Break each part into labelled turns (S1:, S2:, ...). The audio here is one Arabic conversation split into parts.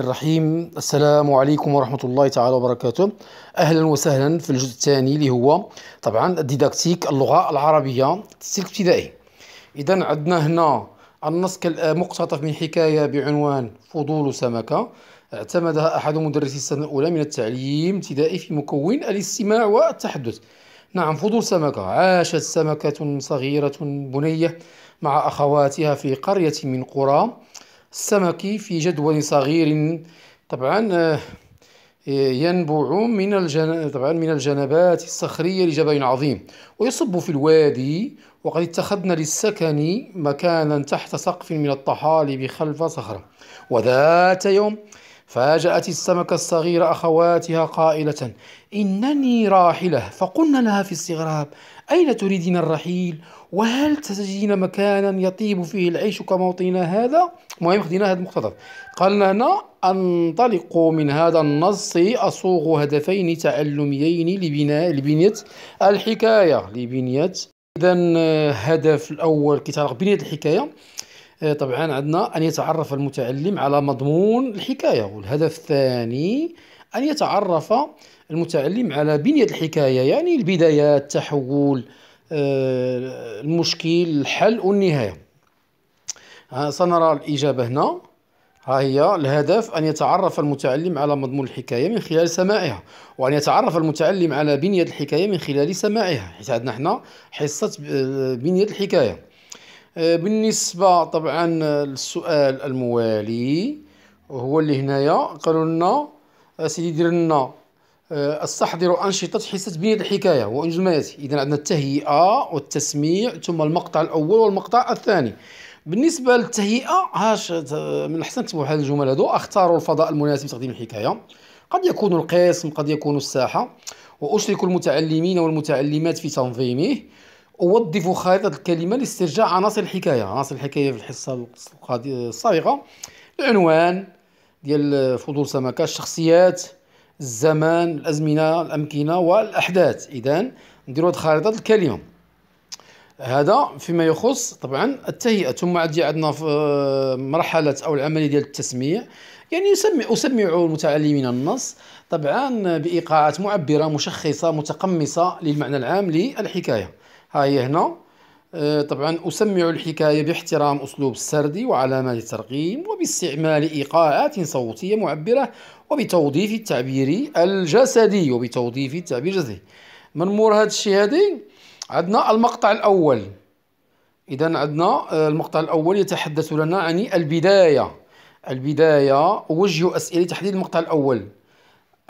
S1: الرحيم السلام عليكم ورحمة الله تعالى وبركاته أهلا وسهلا في الجزء الثاني اللي هو طبعا الديداكتيك اللغة العربية تسلك ابتدائي إذا عندنا هنا النص آه، مقتطف من حكاية بعنوان فضول سمكة اعتمدها أحد مدرسي السنة الأولى من التعليم الابتدائي في مكون الاستماع والتحدث نعم فضول سمكة عاشت سمكة صغيرة بنية مع أخواتها في قرية من قرى السمك في جدول صغير طبعا آه، ينبع من الجن... طبعا من الجنبات الصخرية لجبل عظيم ويصب في الوادي وقد اتخذنا للسكن مكانا تحت سقف من الطحالب خلف صخرة وذات يوم فاجأت السمكة الصغيرة أخواتها قائلة إنني راحلة فقلنا لها في استغراب أين تريدين الرحيل وهل تجدين مكانا يطيب فيه العيش كموطنا هذا المهم خدينا هذا المقتطف قالنا هنا أنطلق من هذا النص أصوغ هدفين تعلميين لبناء لبنية الحكاية لبنية إذا آه، هدف الأول كتعلق بنية الحكاية آه، طبعا عندنا أن يتعرف المتعلم على مضمون الحكاية والهدف الثاني أن يتعرف المتعلم على بنية الحكاية يعني البدايات التحول آه، المشكل الحل والنهاية سنرى الإجابة هنا ها هي الهدف أن يتعرف المتعلم على مضمون الحكاية من خلال سماعها وأن يتعرف المتعلم على بنية الحكاية من خلال سماعها حيث عندنا حنا حصة آه، بنية الحكاية آه، بالنسبة طبعا للسؤال الموالي هو اللي هنايا قالوا لنا آه، سيدي دير لنا آه، استحضر أنشطة حصة بنية الحكاية وأنجماتي إذا عندنا التهيئة والتسميع ثم المقطع الأول والمقطع الثاني بالنسبة للتهيئة هاش من الأحسن تبعوا هاد الجمل هادو اختاروا الفضاء المناسب لتقديم الحكاية قد يكون القسم قد يكون الساحة وأشرك المتعلمين والمتعلمات في تنظيمه أوظف خارطة الكلمة لاسترجاع عناصر الحكاية عناصر الحكاية في الحصة السابقة العنوان ديال فضول سمكة الشخصيات الزمان الأزمنة الأمكنة والأحداث إذا نديرو هاد خارطة الكلمة هذا فيما يخص طبعا التهيئة ثم عندي عندنا آه، مرحلة أو العملية ديال التسميع يعني يسمع أسمع المتعلمين النص طبعا بإيقاعات معبرة مشخصة متقمصة للمعنى العام للحكاية هي هنا آه، طبعا أسمع الحكاية باحترام أسلوب السرد وعلامات الترقيم وباستعمال إيقاعات صوتية معبرة وبتوظيف التعبير الجسدي وبتوظيف التعبير الجسدي من مور هذا الشيء هذه عندنا المقطع الأول إذا عندنا آه، المقطع الأول يتحدث لنا عن البداية البداية وجه أسئلة تحديد المقطع الأول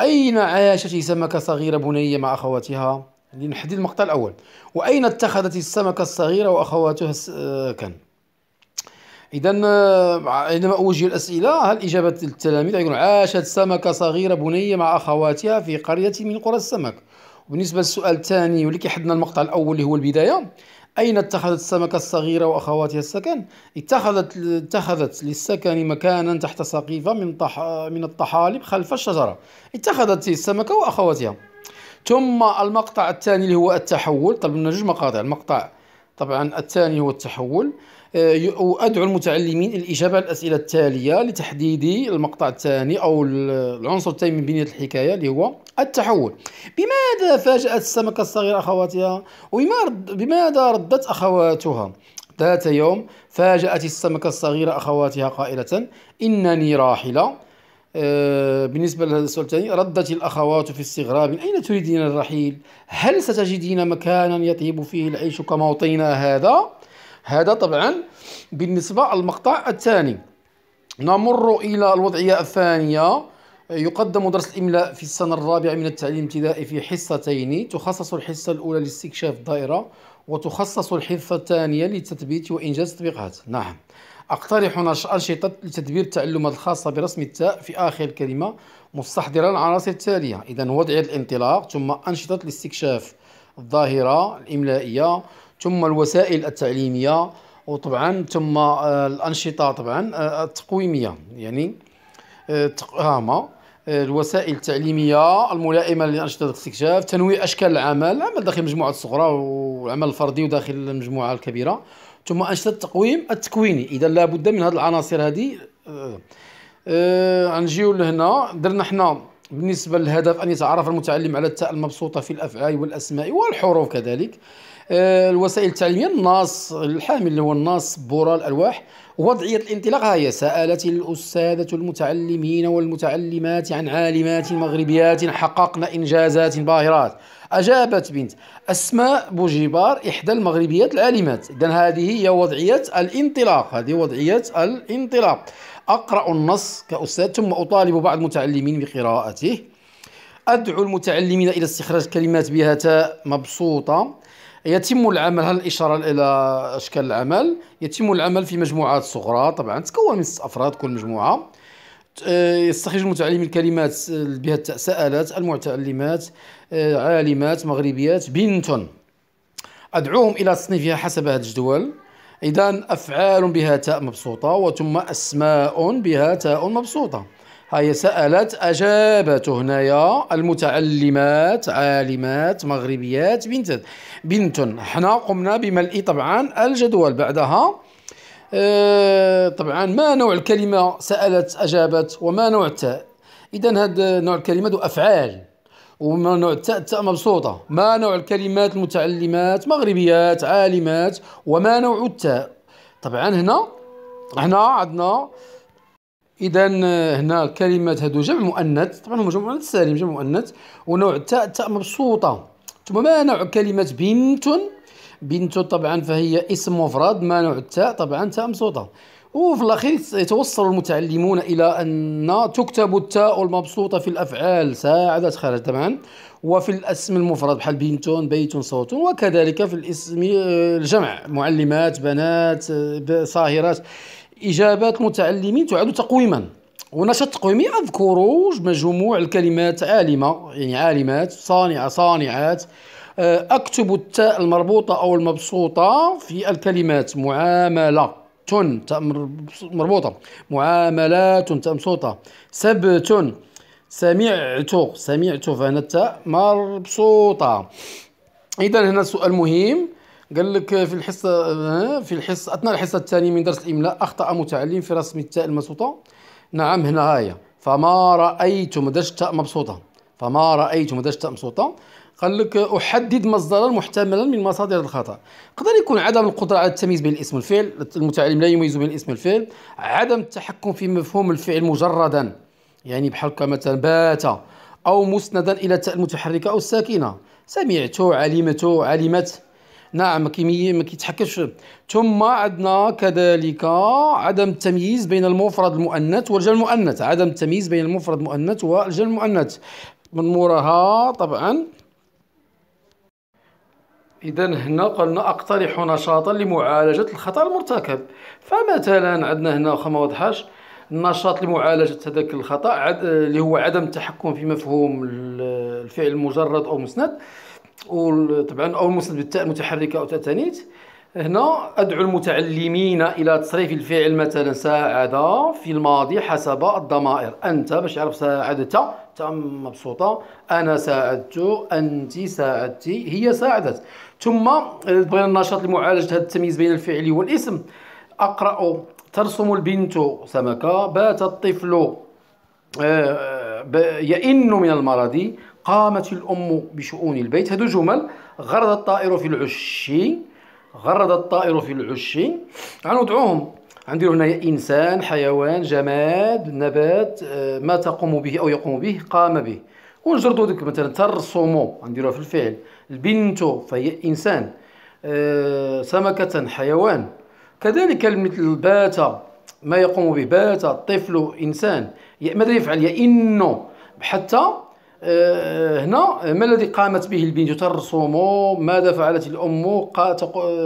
S1: أين عاشت سمكة صغيرة بنية مع أخواتها؟ لنحدد المقطع الأول وأين اتخذت السمكة الصغيرة وأخواتها آه، كان إذا آه، عندما أوجه الأسئلة هل إجابة التلاميذ يقول عاشت سمكة صغيرة بنية مع أخواتها في قرية من قرى السمك وبالنسبة للسؤال الثاني واللي كيحدنا المقطع الأول اللي هو البداية أين اتخذت السمكة الصغيرة وأخواتها السكن؟ اتخذت اتخذت للسكن مكانا تحت سقيفة من طح من الطحالب خلف الشجرة. اتخذت السمكة وأخواتها. ثم المقطع الثاني اللي هو التحول طلبنا جوج مقاطع المقطع طبعا الثاني هو التحول آه، وادعو المتعلمين الاجابه على الاسئله التاليه لتحديد المقطع الثاني او العنصر الثاني من بنيه الحكايه اللي هو التحول بماذا فاجات السمكه الصغيره اخواتها وبماذا ردت اخواتها ذات يوم فاجات السمكه الصغيره اخواتها قائله انني راحله آه، بالنسبة لهذا السؤال الثاني ردت الأخوات في استغراب أين تريدين الرحيل؟ هل ستجدين مكانا يطيب فيه العيش كموطننا هذا؟ هذا طبعا بالنسبة للمقطع الثاني نمر إلى الوضعية الثانية يقدم درس الإملاء في السنة الرابعة من التعليم الابتدائي في حصتين تخصص الحصة الأولى لاستكشاف الدائرة وتخصص الحصة الثانية لتثبيت وإنجاز التطبيقات نعم أقترح أنشطة لتدبير التعلمات الخاصة برسم التاء في آخر الكلمة مستحضرا العناصر التالية إذا وضعية الانطلاق ثم أنشطة الاستكشاف الظاهرة الإملائية ثم الوسائل التعليمية وطبعا ثم آه، الأنشطة طبعا آه، التقويمية يعني آه، هما الوسائل التعليميه الملائمه لانشطه الاستكشاف تنويع اشكال العمل العمل داخل المجموعه الصغرى والعمل الفردي وداخل المجموعه الكبيره ثم انشطه التقويم التكويني اذا لابد من هذه العناصر هذه آه، آه، غنجيو أه لهنا درنا حنا بالنسبه للهدف ان يتعرف المتعلم على التاء المبسوطه في الافعال والاسماء والحروف كذلك آه، الوسائل التعليميه الناس الحامل اللي هو الناس بورا الالواح وضعيه الانطلاق هي سالت الاستاذه المتعلمين والمتعلمات عن عالمات مغربيات حققن انجازات باهرات اجابت بنت اسماء بوجيبار احدى المغربيات العالمات اذا هذه هي وضعيه الانطلاق هذه وضعيه الانطلاق اقرا النص كاستاذ ثم اطالب بعض المتعلمين بقراءته أدعو المتعلمين إلى استخراج كلمات بها تاء مبسوطة يتم العمل هل الإشارة إلى أشكال العمل يتم العمل في مجموعات صغرى طبعا تتكون من ست أفراد كل مجموعة آه، يستخرج المتعلم الكلمات آه، بها التساءلات المتعلمات آه، عالمات مغربيات بنت أدعوهم إلى تصنيفها حسب هذا الجدول إذا أفعال بها تاء مبسوطة وثم أسماء بها تاء مبسوطة هاي سألت أجابته هنايا المتعلمات عالمات مغربيات بنت بنت حنا قمنا بملء طبعا الجدول بعدها آه، طبعا ما نوع الكلمة سألت أجابت وما نوع التاء إذا هذا نوع الكلمات أفعال وما نوع التاء التاء مبسوطة ما نوع الكلمات المتعلمات مغربيات عالمات وما نوع التاء طبعا هنا هنا عندنا اذا آه، هنا الكلمات هادو جمع مؤنث طبعا هما جمع مؤنث سالم جمع مؤنث ونوع التاء التاء مبسوطه ثم ما نوع كلمه بنت بنت طبعا فهي اسم مفرد ما نوع التاء طبعا تاء مبسوطه وفي الاخير يتوصل المتعلمون الى ان تكتب التاء المبسوطه في الافعال ساعدت خرج طبعا وفي الاسم المفرد بحال بنتون بيت صوت وكذلك في الاسم آه، الجمع معلمات بنات آه، صاهرات إجابات المتعلمين تعد تقويما ونشاط تقويمي أذكر مجموع الكلمات عالمة يعني عالمات صانعة صانعات آه، أكتب التاء المربوطة أو المبسوطة في الكلمات معاملة تن مربوطة معاملات تاء مبسوطة سبت سمعت سمعت فهنا التاء مبسوطة إذا هنا سؤال مهم قال لك في الحصه آه، في الحصه اثناء الحصه الثانيه من درس الاملاء اخطا متعلم في رسم التاء المبسوطه نعم هنا هي آية. فما رايت ما تاء مبسوطه فما رايت ما تاء مبسوطه قال لك احدد مصدرا محتملا من مصادر الخطا قدر يكون عدم القدره على التمييز بين الاسم والفعل المتعلم لا يميز بين الاسم والفعل عدم التحكم في مفهوم الفعل مجردا يعني بحال مثلا بات او مسندا الى التاء المتحركه او الساكنه سمعت علمت علمت نعم كيميه ما كيتحكمش ثم عندنا كذلك عدم التمييز بين المفرد المؤنث والجمع المؤنث عدم التمييز بين المفرد المؤنث والجمع المؤنث من موراها طبعا إذا هنا قلنا أقترح نشاطا لمعالجة الخطأ المرتكب فمثلا عندنا هنا واخا ما وضحاش النشاط لمعالجة هذاك الخطأ عد... اللي هو عدم التحكم في مفهوم الفعل المجرد أو مسند وطبعا او المسند بالتاء المتحركه او تاتانيت هنا ادعو المتعلمين الى تصريف الفعل مثلا ساعد في الماضي حسب الضمائر انت باش يعرف ساعدت تم مبسوطه انا ساعدت انت ساعدتي هي ساعدت ثم بغينا النشاط لمعالجه هذا التمييز بين الفعل والاسم اقرا ترسم البنت سمكه بات الطفل آه، يئن من المرض قامت الأم بشؤون البيت هادو جمل غرد الطائر في العش غرد الطائر في العش غندعوهم غنديرو هنايا إنسان حيوان جماد نبات آه، ما تقوم به أو يقوم به قام به ونجردو ديك مثلا ترسمو غنديروها في الفعل البنت فهي إنسان آه، سمكة حيوان كذلك مثل بات ما يقوم به بات الطفل إنسان ماذا يفعل يئن حتى آه، هنا آه، ما الذي قامت به البنت ترسم ماذا فعلت الام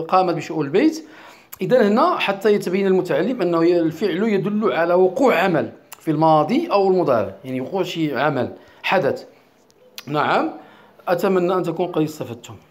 S1: قامت بشؤون البيت اذا هنا حتى يتبين المتعلم انه الفعل يدل على وقوع عمل في الماضي او المضارع يعني وقوع شيء عمل حدث نعم اتمنى ان تكون قد استفدتم